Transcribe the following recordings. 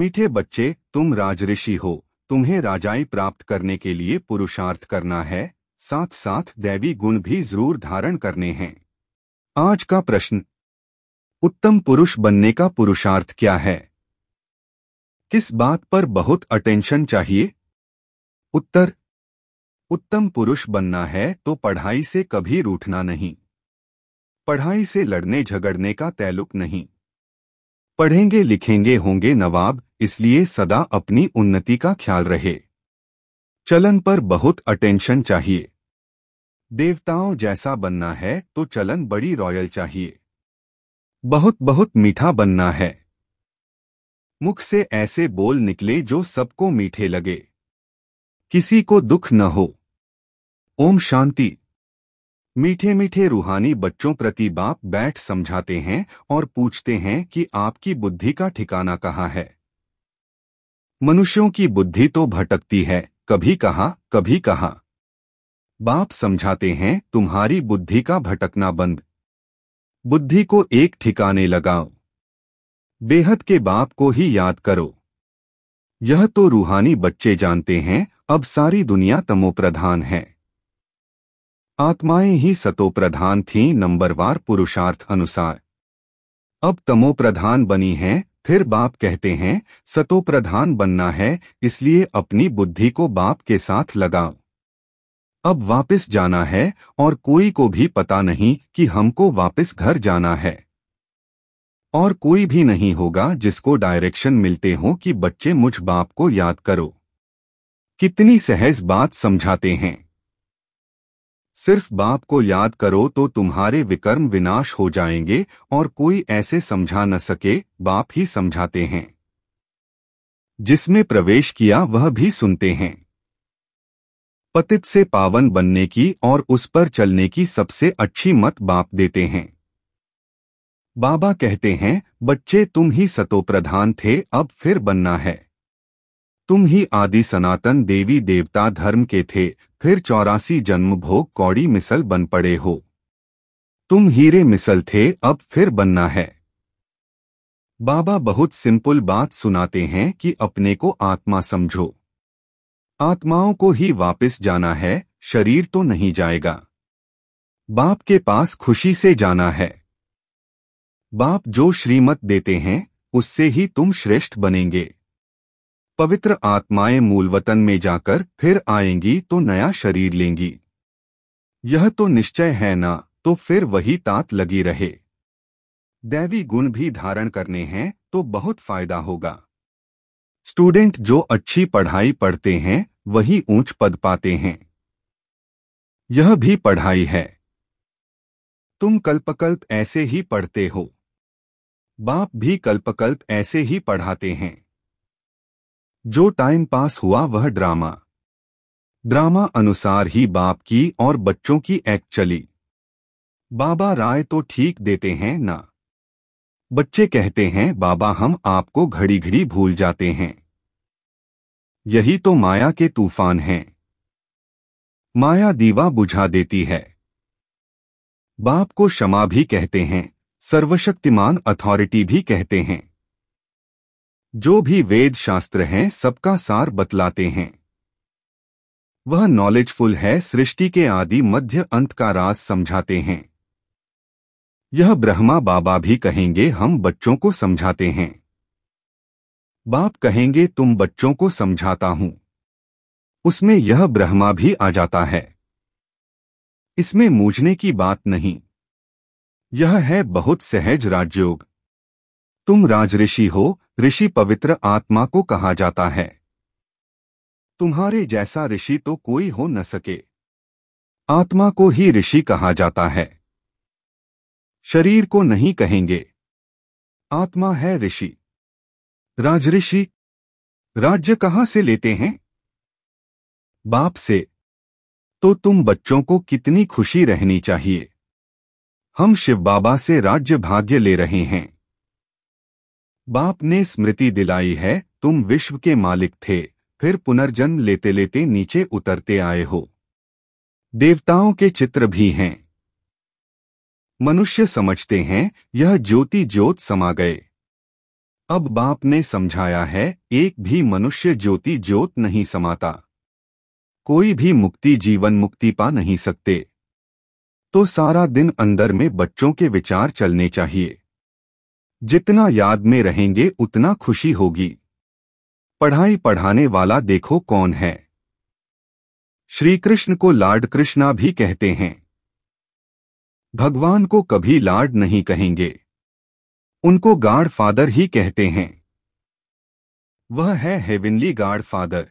मीठे बच्चे तुम राजऋषि हो तुम्हें राजाई प्राप्त करने के लिए पुरुषार्थ करना है साथ साथ दैवी गुण भी जरूर धारण करने हैं आज का प्रश्न उत्तम पुरुष बनने का पुरुषार्थ क्या है किस बात पर बहुत अटेंशन चाहिए उत्तर उत्तम पुरुष बनना है तो पढ़ाई से कभी रूठना नहीं पढ़ाई से लड़ने झगड़ने का तैलुक नहीं पढ़ेंगे लिखेंगे होंगे नवाब इसलिए सदा अपनी उन्नति का ख्याल रहे चलन पर बहुत अटेंशन चाहिए देवताओं जैसा बनना है तो चलन बड़ी रॉयल चाहिए बहुत बहुत मीठा बनना है मुख से ऐसे बोल निकले जो सबको मीठे लगे किसी को दुख न हो ओम शांति मीठे मीठे रूहानी बच्चों प्रति बाप बैठ समझाते हैं और पूछते हैं कि आपकी बुद्धि का ठिकाना कहाँ है मनुष्यों की बुद्धि तो भटकती है कभी कहा कभी कहा बाप समझाते हैं तुम्हारी बुद्धि का भटकना बंद बुद्धि को एक ठिकाने लगाओ बेहद के बाप को ही याद करो यह तो रूहानी बच्चे जानते हैं अब सारी दुनिया तमोप्रधान है आत्माएं ही सतोप्रधान थीं नंबरवार पुरुषार्थ अनुसार अब तमोप्रधान बनी हैं फिर बाप कहते हैं सतोप्रधान बनना है इसलिए अपनी बुद्धि को बाप के साथ लगाओ अब वापस जाना है और कोई को भी पता नहीं कि हमको वापस घर जाना है और कोई भी नहीं होगा जिसको डायरेक्शन मिलते हो कि बच्चे मुझ बाप को याद करो कितनी सहज बात समझाते हैं सिर्फ बाप को याद करो तो तुम्हारे विकर्म विनाश हो जाएंगे और कोई ऐसे समझा न सके बाप ही समझाते हैं जिसने प्रवेश किया वह भी सुनते हैं पतित से पावन बनने की और उस पर चलने की सबसे अच्छी मत बाप देते हैं बाबा कहते हैं बच्चे तुम ही सतोप्रधान थे अब फिर बनना है तुम ही आदि सनातन देवी देवता धर्म के थे फिर चौरासी जन्म भोग कौड़ी मिसल बन पड़े हो तुम हीरे मिसल थे अब फिर बनना है बाबा बहुत सिंपल बात सुनाते हैं कि अपने को आत्मा समझो आत्माओं को ही वापस जाना है शरीर तो नहीं जाएगा बाप के पास खुशी से जाना है बाप जो श्रीमत देते हैं उससे ही तुम श्रेष्ठ बनेंगे पवित्र आत्माएं मूल वतन में जाकर फिर आएंगी तो नया शरीर लेंगी यह तो निश्चय है ना तो फिर वही तात लगी रहे दैवी गुण भी धारण करने हैं तो बहुत फायदा होगा स्टूडेंट जो अच्छी पढ़ाई पढ़ते हैं वही ऊंच पद पाते हैं यह भी पढ़ाई है तुम कल्पकल्प ऐसे ही पढ़ते हो बाप भी कल्पकल्प ऐसे ही पढ़ाते हैं जो टाइम पास हुआ वह ड्रामा ड्रामा अनुसार ही बाप की और बच्चों की एक्ट चली बाबा राय तो ठीक देते हैं ना बच्चे कहते हैं बाबा हम आपको घड़ी घड़ी भूल जाते हैं यही तो माया के तूफान हैं माया दीवा बुझा देती है बाप को क्षमा भी कहते हैं सर्वशक्तिमान अथॉरिटी भी कहते हैं जो भी वेद शास्त्र हैं सबका सार बतलाते हैं वह नॉलेजफुल है सृष्टि के आदि मध्य अंत का राज समझाते हैं यह ब्रह्मा बाबा भी कहेंगे हम बच्चों को समझाते हैं बाप कहेंगे तुम बच्चों को समझाता हूं उसमें यह ब्रह्मा भी आ जाता है इसमें मूझने की बात नहीं यह है बहुत सहज राजयोग तुम राजऋषि हो ऋषि पवित्र आत्मा को कहा जाता है तुम्हारे जैसा ऋषि तो कोई हो न सके आत्मा को ही ऋषि कहा जाता है शरीर को नहीं कहेंगे आत्मा है ऋषि राजऋषि राज्य कहाँ से लेते हैं बाप से तो तुम बच्चों को कितनी खुशी रहनी चाहिए हम शिव बाबा से राज्य भाग्य ले रहे हैं बाप ने स्मृति दिलाई है तुम विश्व के मालिक थे फिर पुनर्जन्म लेते लेते नीचे उतरते आए हो देवताओं के चित्र भी हैं मनुष्य समझते हैं यह ज्योति ज्योत समा गए अब बाप ने समझाया है एक भी मनुष्य ज्योति ज्योत नहीं समाता कोई भी मुक्ति जीवन मुक्ति पा नहीं सकते तो सारा दिन अंदर में बच्चों के विचार चलने चाहिए जितना याद में रहेंगे उतना खुशी होगी पढ़ाई पढ़ाने वाला देखो कौन है श्री कृष्ण को लाड कृष्णा भी कहते हैं भगवान को कभी लाड नहीं कहेंगे उनको गाड फादर ही कहते हैं वह है हेविनली गाड फादर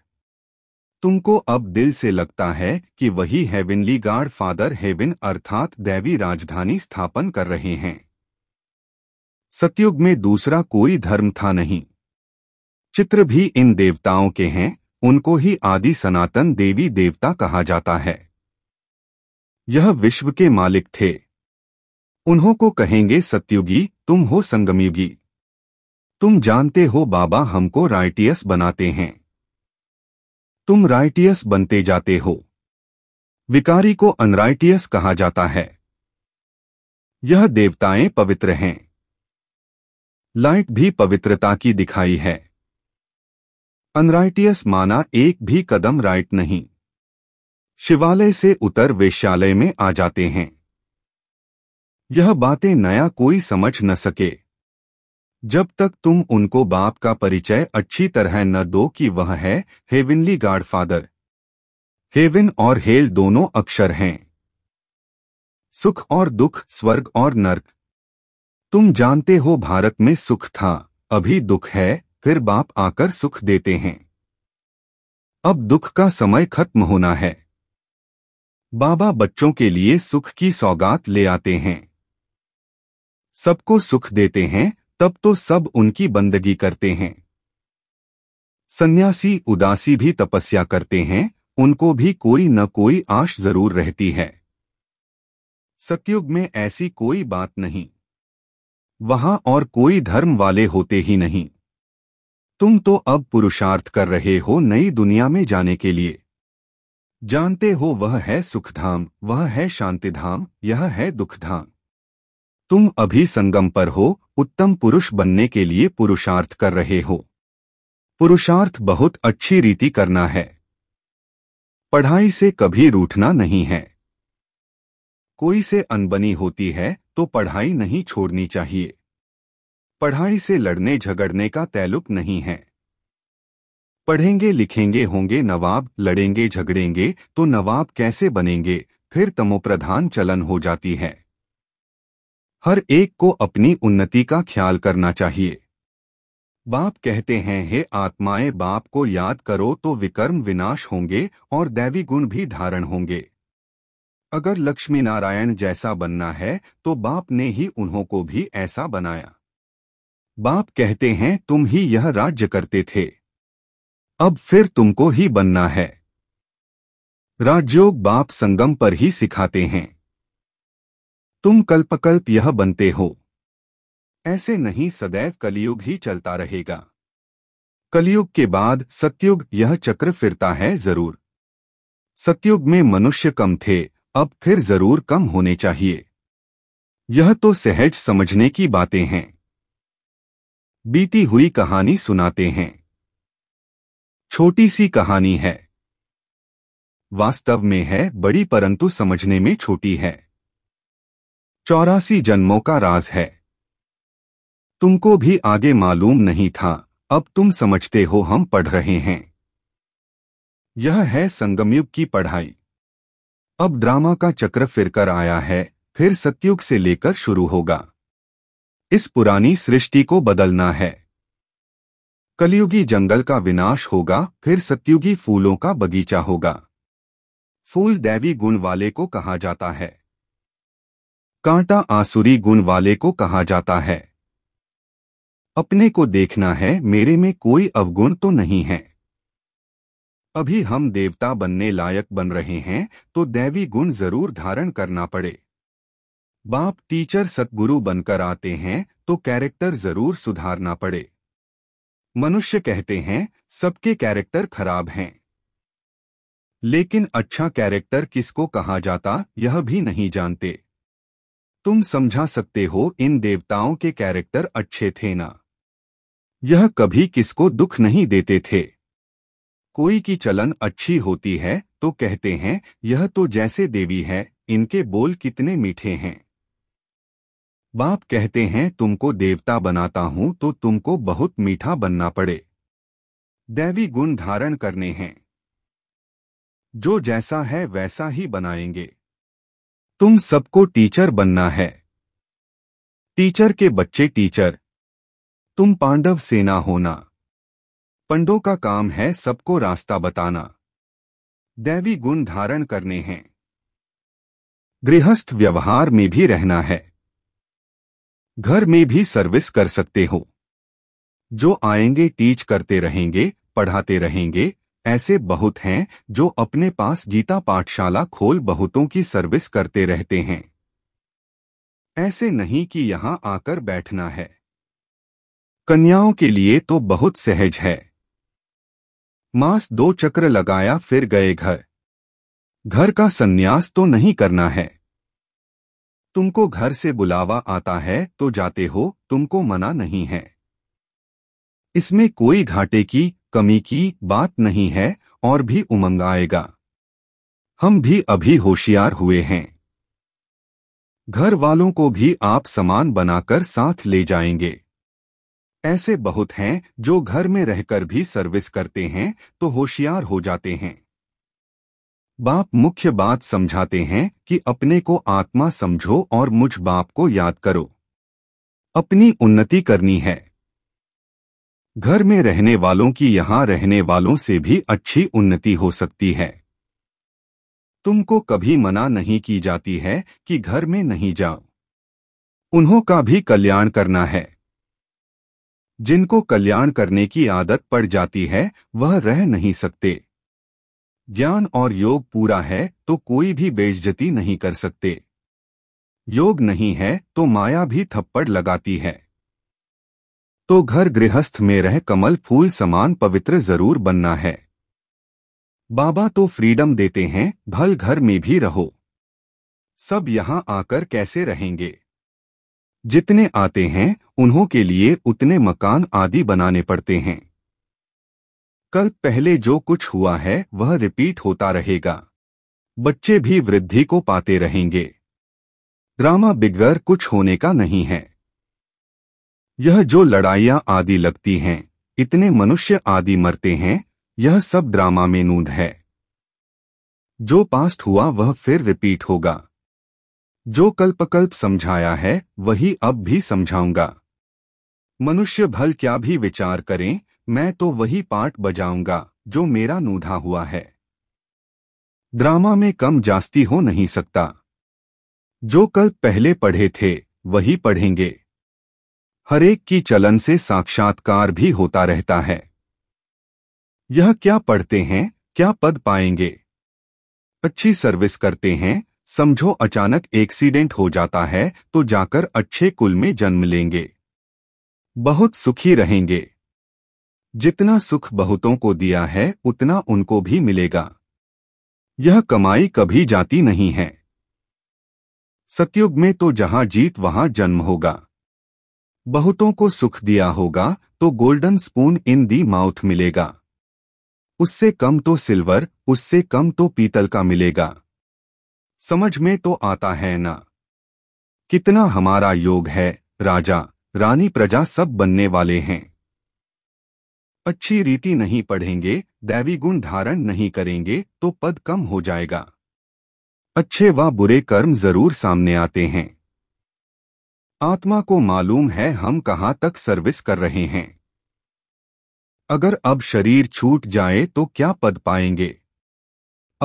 तुमको अब दिल से लगता है कि वही हेविनली गाड फादर हेविन अर्थात दैवी राजधानी स्थापन कर रहे हैं सत्युग में दूसरा कोई धर्म था नहीं चित्र भी इन देवताओं के हैं उनको ही आदि सनातन देवी देवता कहा जाता है यह विश्व के मालिक थे उन्हों को कहेंगे सत्युगी तुम हो संगमयुगी तुम जानते हो बाबा हमको राइटियस बनाते हैं तुम राइटियस बनते जाते हो विकारी को अनराइटियस कहा जाता है यह देवताएं पवित्र हैं लाइट भी पवित्रता की दिखाई है अनराइटियस माना एक भी कदम राइट नहीं शिवालय से उतर वेश्यालय में आ जाते हैं यह बातें नया कोई समझ न सके जब तक तुम उनको बाप का परिचय अच्छी तरह न दो कि वह है हेविनली फादर हेविन और हेल दोनों अक्षर हैं सुख और दुख स्वर्ग और नर्क तुम जानते हो भारत में सुख था अभी दुख है फिर बाप आकर सुख देते हैं अब दुख का समय खत्म होना है बाबा बच्चों के लिए सुख की सौगात ले आते हैं सबको सुख देते हैं तब तो सब उनकी बंदगी करते हैं सन्यासी उदासी भी तपस्या करते हैं उनको भी कोई न कोई आश जरूर रहती है सतयुग में ऐसी कोई बात नहीं वहां और कोई धर्म वाले होते ही नहीं तुम तो अब पुरुषार्थ कर रहे हो नई दुनिया में जाने के लिए जानते हो वह है सुखधाम वह है शांतिधाम यह है दुखधाम तुम अभी संगम पर हो उत्तम पुरुष बनने के लिए पुरुषार्थ कर रहे हो पुरुषार्थ बहुत अच्छी रीति करना है पढ़ाई से कभी रूठना नहीं है कोई से अनबनी होती है तो पढ़ाई नहीं छोड़नी चाहिए पढ़ाई से लड़ने झगड़ने का तैलुक नहीं है पढ़ेंगे लिखेंगे होंगे नवाब लड़ेंगे झगड़ेंगे तो नवाब कैसे बनेंगे फिर तमोप्रधान चलन हो जाती है हर एक को अपनी उन्नति का ख्याल करना चाहिए बाप कहते हैं हे आत्माएं बाप को याद करो तो विकर्म विनाश होंगे और दैवी गुण भी धारण होंगे अगर लक्ष्मी नारायण जैसा बनना है तो बाप ने ही उन्हों को भी ऐसा बनाया बाप कहते हैं तुम ही यह राज्य करते थे अब फिर तुमको ही बनना है राजयोग बाप संगम पर ही सिखाते हैं तुम कल्पकल्प यह बनते हो ऐसे नहीं सदैव कलयुग ही चलता रहेगा कलयुग के बाद सत्युग यह चक्र फिरता है जरूर सत्युग में मनुष्य कम थे अब फिर जरूर कम होने चाहिए यह तो सहज समझने की बातें हैं बीती हुई कहानी सुनाते हैं छोटी सी कहानी है वास्तव में है बड़ी परंतु समझने में छोटी है चौरासी जन्मों का राज है तुमको भी आगे मालूम नहीं था अब तुम समझते हो हम पढ़ रहे हैं यह है संगमयुग की पढ़ाई अब ड्रामा का चक्र फिरकर आया है फिर सत्युग से लेकर शुरू होगा इस पुरानी सृष्टि को बदलना है कलयुगी जंगल का विनाश होगा फिर सत्युगी फूलों का बगीचा होगा फूल दैवी गुण वाले को कहा जाता है कांटा आसुरी गुण वाले को कहा जाता है अपने को देखना है मेरे में कोई अवगुण तो नहीं है अभी हम देवता बनने लायक बन रहे हैं तो दैवी गुण जरूर धारण करना पड़े बाप टीचर सतगुरु बनकर आते हैं तो कैरेक्टर जरूर सुधारना पड़े मनुष्य कहते हैं सबके कैरेक्टर खराब हैं लेकिन अच्छा कैरेक्टर किसको कहा जाता यह भी नहीं जानते तुम समझा सकते हो इन देवताओं के कैरेक्टर अच्छे थे ना यह कभी किसको दुख नहीं देते थे कोई की चलन अच्छी होती है तो कहते हैं यह तो जैसे देवी है इनके बोल कितने मीठे हैं बाप कहते हैं तुमको देवता बनाता हूं तो तुमको बहुत मीठा बनना पड़े दैवी गुण धारण करने हैं जो जैसा है वैसा ही बनाएंगे तुम सबको टीचर बनना है टीचर के बच्चे टीचर तुम पांडव सेना होना पंडों का काम है सबको रास्ता बताना दैवी गुण धारण करने हैं गृहस्थ व्यवहार में भी रहना है घर में भी सर्विस कर सकते हो जो आएंगे टीच करते रहेंगे पढ़ाते रहेंगे ऐसे बहुत हैं जो अपने पास गीता पाठशाला खोल बहुतों की सर्विस करते रहते हैं ऐसे नहीं कि यहां आकर बैठना है कन्याओं के लिए तो बहुत सहज है मांस दो चक्र लगाया फिर गए घर घर का सन्यास तो नहीं करना है तुमको घर से बुलावा आता है तो जाते हो तुमको मना नहीं है इसमें कोई घाटे की कमी की बात नहीं है और भी उमंग आएगा हम भी अभी होशियार हुए हैं घर वालों को भी आप समान बनाकर साथ ले जाएंगे ऐसे बहुत हैं जो घर में रहकर भी सर्विस करते हैं तो होशियार हो जाते हैं बाप मुख्य बात समझाते हैं कि अपने को आत्मा समझो और मुझ बाप को याद करो अपनी उन्नति करनी है घर में रहने वालों की यहां रहने वालों से भी अच्छी उन्नति हो सकती है तुमको कभी मना नहीं की जाती है कि घर में नहीं जाओ उन्हों का भी कल्याण करना है जिनको कल्याण करने की आदत पड़ जाती है वह रह नहीं सकते ज्ञान और योग पूरा है तो कोई भी बेइज्जती नहीं कर सकते योग नहीं है तो माया भी थप्पड़ लगाती है तो घर गृहस्थ में रह कमल फूल समान पवित्र जरूर बनना है बाबा तो फ्रीडम देते हैं भल घर में भी रहो सब यहां आकर कैसे रहेंगे जितने आते हैं उन्हों के लिए उतने मकान आदि बनाने पड़ते हैं कल पहले जो कुछ हुआ है वह रिपीट होता रहेगा बच्चे भी वृद्धि को पाते रहेंगे ड्रामा बिगर कुछ होने का नहीं है यह जो लड़ाइयां आदि लगती हैं इतने मनुष्य आदि मरते हैं यह सब ड्रामा में नूंद है जो पास्ट हुआ वह फिर रिपीट होगा जो कल्पकल्प समझाया है वही अब भी समझाऊंगा मनुष्य भल क्या भी विचार करें मैं तो वही पाठ बजाऊंगा जो मेरा नूधा हुआ है ड्रामा में कम जास्ती हो नहीं सकता जो कल पहले पढ़े थे वही पढ़ेंगे हरेक की चलन से साक्षात्कार भी होता रहता है यह क्या पढ़ते हैं क्या पद पाएंगे अच्छी सर्विस करते हैं समझो अचानक एक्सीडेंट हो जाता है तो जाकर अच्छे कुल में जन्म लेंगे बहुत सुखी रहेंगे जितना सुख बहुतों को दिया है उतना उनको भी मिलेगा यह कमाई कभी जाती नहीं है सतयुग में तो जहां जीत वहां जन्म होगा बहुतों को सुख दिया होगा तो golden spoon in the mouth मिलेगा उससे कम तो सिल्वर उससे कम तो पीतल का मिलेगा समझ में तो आता है ना कितना हमारा योग है राजा रानी प्रजा सब बनने वाले हैं अच्छी रीति नहीं पढ़ेंगे दैवी गुण धारण नहीं करेंगे तो पद कम हो जाएगा अच्छे व बुरे कर्म जरूर सामने आते हैं आत्मा को मालूम है हम कहाँ तक सर्विस कर रहे हैं अगर अब शरीर छूट जाए तो क्या पद पाएंगे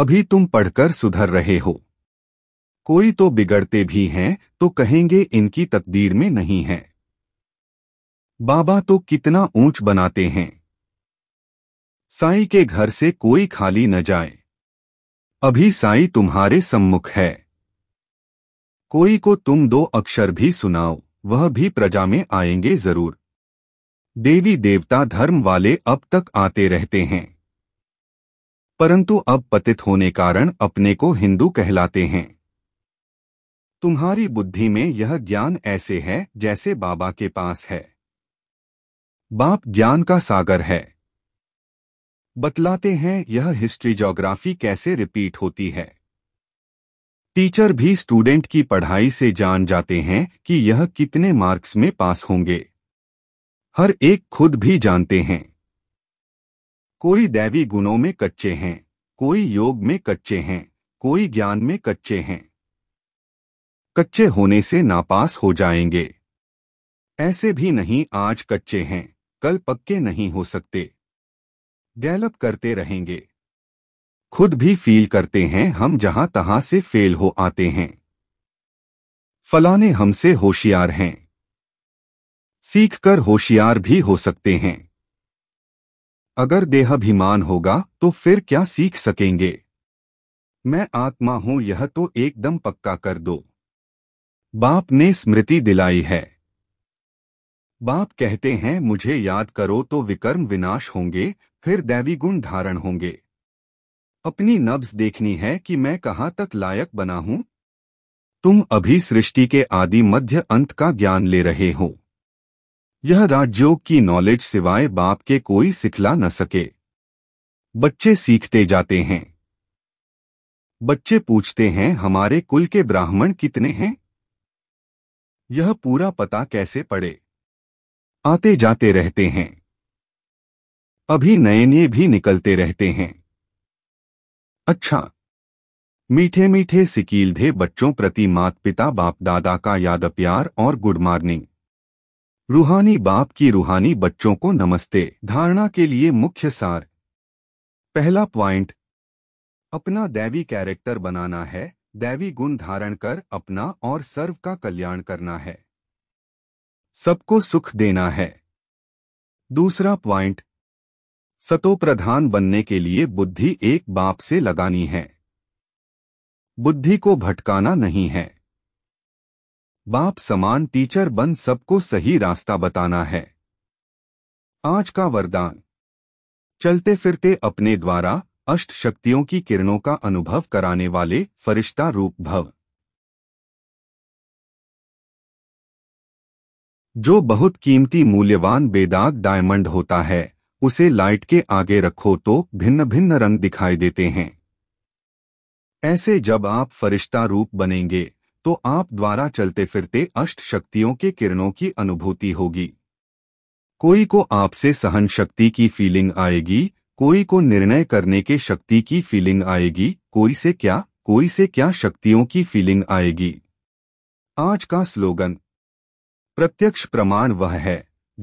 अभी तुम पढ़कर सुधर रहे हो कोई तो बिगड़ते भी हैं तो कहेंगे इनकी तकदीर में नहीं है बाबा तो कितना ऊंच बनाते हैं साई के घर से कोई खाली न जाए अभी साई तुम्हारे सम्मुख है कोई को तुम दो अक्षर भी सुनाओ वह भी प्रजा में आएंगे जरूर देवी देवता धर्म वाले अब तक आते रहते हैं परंतु अब पतित होने कारण अपने को हिंदू कहलाते हैं तुम्हारी बुद्धि में यह ज्ञान ऐसे है जैसे बाबा के पास है बाप ज्ञान का सागर है बतलाते हैं यह हिस्ट्री जोग्राफी कैसे रिपीट होती है टीचर भी स्टूडेंट की पढ़ाई से जान जाते हैं कि यह कितने मार्क्स में पास होंगे हर एक खुद भी जानते हैं कोई दैवी गुणों में कच्चे हैं कोई योग में कच्चे हैं कोई ज्ञान में कच्चे हैं कच्चे होने से नापास हो जाएंगे ऐसे भी नहीं आज कच्चे हैं कल पक्के नहीं हो सकते गैलप करते रहेंगे खुद भी फील करते हैं हम जहां तहां से फेल हो आते हैं फलाने हमसे होशियार हैं सीखकर होशियार भी हो सकते हैं अगर देहाभिमान होगा तो फिर क्या सीख सकेंगे मैं आत्मा हूं यह तो एकदम पक्का कर दो बाप ने स्मृति दिलाई है बाप कहते हैं मुझे याद करो तो विकर्म विनाश होंगे फिर दैवी गुण धारण होंगे अपनी नब्ज देखनी है कि मैं कहाँ तक लायक बना हूं तुम अभी सृष्टि के आदि मध्य अंत का ज्ञान ले रहे हो यह राज्योग की नॉलेज सिवाय बाप के कोई सिखला न सके बच्चे सीखते जाते हैं बच्चे पूछते हैं हमारे कुल के ब्राह्मण कितने हैं यह पूरा पता कैसे पड़े आते जाते रहते हैं अभी नए नए भी निकलते रहते हैं अच्छा मीठे मीठे धे बच्चों प्रति मात पिता बाप दादा का याद प्यार और गुड मॉर्निंग रूहानी बाप की रूहानी बच्चों को नमस्ते धारणा के लिए मुख्य सार पहला पॉइंट अपना दैवी कैरेक्टर बनाना है दैवी गुण धारण कर अपना और सर्व का कल्याण करना है सबको सुख देना है दूसरा पॉइंट सतोप्रधान बनने के लिए बुद्धि एक बाप से लगानी है बुद्धि को भटकाना नहीं है बाप समान टीचर बन सबको सही रास्ता बताना है आज का वरदान चलते फिरते अपने द्वारा अष्ट शक्तियों की किरणों का अनुभव कराने वाले फरिश्ता रूप भव जो बहुत कीमती मूल्यवान बेदाग डायमंड होता है उसे लाइट के आगे रखो तो भिन्न भिन्न रंग दिखाई देते हैं ऐसे जब आप फरिश्ता रूप बनेंगे तो आप द्वारा चलते फिरते अष्ट शक्तियों के किरणों की अनुभूति होगी कोई को आपसे सहन शक्ति की फीलिंग आएगी कोई को निर्णय करने के शक्ति की फीलिंग आएगी कोई से क्या कोई से क्या शक्तियों की फीलिंग आएगी आज का स्लोगन प्रत्यक्ष प्रमाण वह है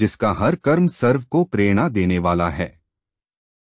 जिसका हर कर्म सर्व को प्रेरणा देने वाला है